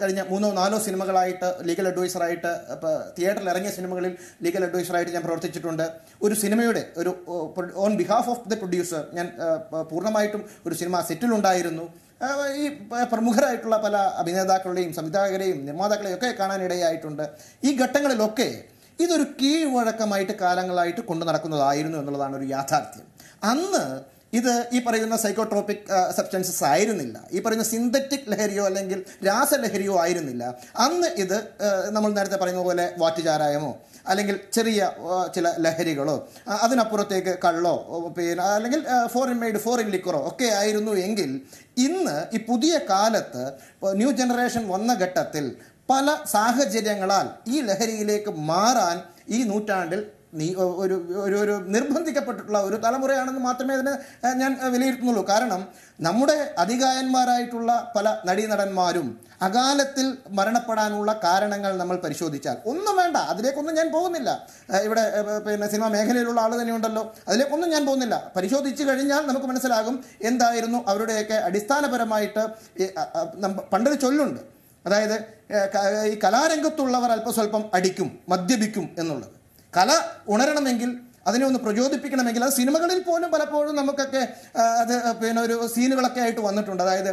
കഴിഞ്ഞ മൂന്നോ നാലോ സിനിമകളായിട്ട് ലീഗൽ അഡ്വൈസറായിട്ട് ഇപ്പോൾ തിയേറ്ററിൽ ഇറങ്ങിയ സിനിമകളിൽ ലീഗൽ അഡ്വൈസറായിട്ട് ഞാൻ പ്രവർത്തിച്ചിട്ടുണ്ട് ഒരു സിനിമയുടെ ഒരു on behalf of the producer ഞാൻ പൂർണ്ണമായിട്ടും ഒരു സിനിമ സെറ്റിലുണ്ടായിരുന്നു ഈ പ്രമുഖരായിട്ടുള്ള പല അഭിനേതാക്കളുടെയും സംവിധായകരെയും നിർമ്മാതാക്കളെയും ഒക്കെ കാണാനിടയായിട്ടുണ്ട് ഈ ഘട്ടങ്ങളിലൊക്കെ ഇതൊരു കീഴ്വഴക്കമായിട്ട് കാലങ്ങളായിട്ട് കൊണ്ടു നടക്കുന്നതായിരുന്നു എന്നുള്ളതാണ് ഒരു യാഥാർത്ഥ്യം അന്ന് ഇത് ഈ പറയുന്ന സൈക്കോട്രോപിക് സബ്സ്റ്റൻസസ് ആയിരുന്നില്ല ഈ പറയുന്ന സിന്തറ്റിക് ലഹരിയോ അല്ലെങ്കിൽ രാസലഹരിയോ ആയിരുന്നില്ല അന്ന് ഇത് നമ്മൾ നേരത്തെ പറയുന്ന പോലെ വാറ്റുചാരായമോ അല്ലെങ്കിൽ ചെറിയ ചില ലഹരികളോ അതിനപ്പുറത്തേക്ക് കള്ളോ പിന്നെ അല്ലെങ്കിൽ ഫോറിൻ മെയ്ഡ് ഫോറിൻ ലിക്കറോ ഒക്കെ ആയിരുന്നു എങ്കിൽ ഇന്ന് ഈ പുതിയ കാലത്ത് ന്യൂ ജനറേഷൻ വന്ന ഘട്ടത്തിൽ പല സാഹചര്യങ്ങളാൽ ഈ ലഹരിയിലേക്ക് മാറാൻ ഈ നൂറ്റാണ്ടിൽ നീ ഒരു ഒരു ഒരു നിർബന്ധിക്കപ്പെട്ടിട്ടുള്ള ഒരു തലമുറയാണെന്ന് മാത്രമേ അതിനെ ഞാൻ വിലയിരുത്തുന്നുള്ളൂ കാരണം നമ്മുടെ അധികായന്മാരായിട്ടുള്ള പല നടീനടന്മാരും അകാലത്തിൽ മരണപ്പെടാനുള്ള കാരണങ്ങൾ നമ്മൾ പരിശോധിച്ചാൽ ഒന്നും വേണ്ട അതിലേക്കൊന്നും ഞാൻ പോകുന്നില്ല ഇവിടെ പിന്നെ സിനിമാ മേഖലയിലുള്ള ആൾ ഉണ്ടല്ലോ അതിലേക്കൊന്നും ഞാൻ പോകുന്നില്ല പരിശോധിച്ച് കഴിഞ്ഞാൽ നമുക്ക് മനസ്സിലാകും എന്തായിരുന്നു അവരുടെയൊക്കെ അടിസ്ഥാനപരമായിട്ട് പണ്ടൊരു ചൊല്ലുണ്ട് അതായത് ഈ കലാരംഗത്തുള്ളവർ അല്പസ്വല്പം അടിക്കും മദ്യപിക്കും എന്നുള്ളത് കല ഉണരണമെങ്കിൽ അതിനെ ഒന്ന് പ്രചോദിപ്പിക്കണമെങ്കിൽ അത് സിനിമകളിൽ പോലും പലപ്പോഴും നമുക്കൊക്കെ അത് പിന്നെ ഒരു സീനുകളൊക്കെ ആയിട്ട് വന്നിട്ടുണ്ട് അതായത്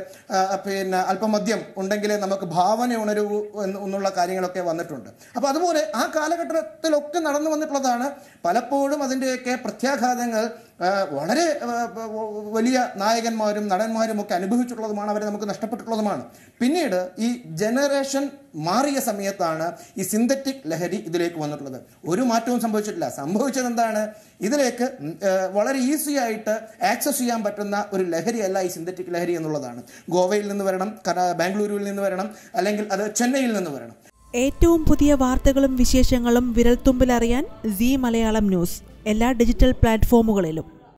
പിന്നെ അല്പമദ്യം ഉണ്ടെങ്കിലേ നമുക്ക് ഭാവന ഉണരൂ എന്നുള്ള കാര്യങ്ങളൊക്കെ വന്നിട്ടുണ്ട് അപ്പോൾ അതുപോലെ ആ കാലഘട്ടത്തിലൊക്കെ നടന്നു വന്നിട്ടുള്ളതാണ് പലപ്പോഴും അതിൻ്റെയൊക്കെ പ്രത്യാഘാതങ്ങൾ വളരെ വലിയ നായകന്മാരും നടന്മാരും ഒക്കെ അനുഭവിച്ചിട്ടുള്ളതുമാണ് അവരെ നമുക്ക് നഷ്ടപ്പെട്ടിട്ടുള്ളതുമാണ് പിന്നീട് ഈ ജനറേഷൻ മാറിയ സമയത്താണ് ഈ സിന്തറ്റിക് ലഹരി ഇതിലേക്ക് വന്നിട്ടുള്ളത് ഒരു മാറ്റവും സംഭവിച്ചിട്ടില്ല സംഭവിച്ചത് എന്താണ് ഇതിലേക്ക് വളരെ ഈസി ആയിട്ട് ആക്സസ് ചെയ്യാൻ പറ്റുന്ന ഒരു ലഹരിയല്ല ഈ സിന്തറ്റിക് ലഹരി എന്നുള്ളതാണ് ഗോവയിൽ നിന്ന് വരണം ബാംഗ്ലൂരുവിൽ നിന്ന് വരണം അല്ലെങ്കിൽ അത് ചെന്നൈയിൽ നിന്ന് വരണം ഏറ്റവും പുതിയ വാർത്തകളും വിശേഷങ്ങളും വിരൽത്തുമ്പിലറിയാൻ സി മലയാളം ന്യൂസ് എല്ലാ ഡിജിറ്റൽ പ്ലാറ്റ്ഫോമുകളിലും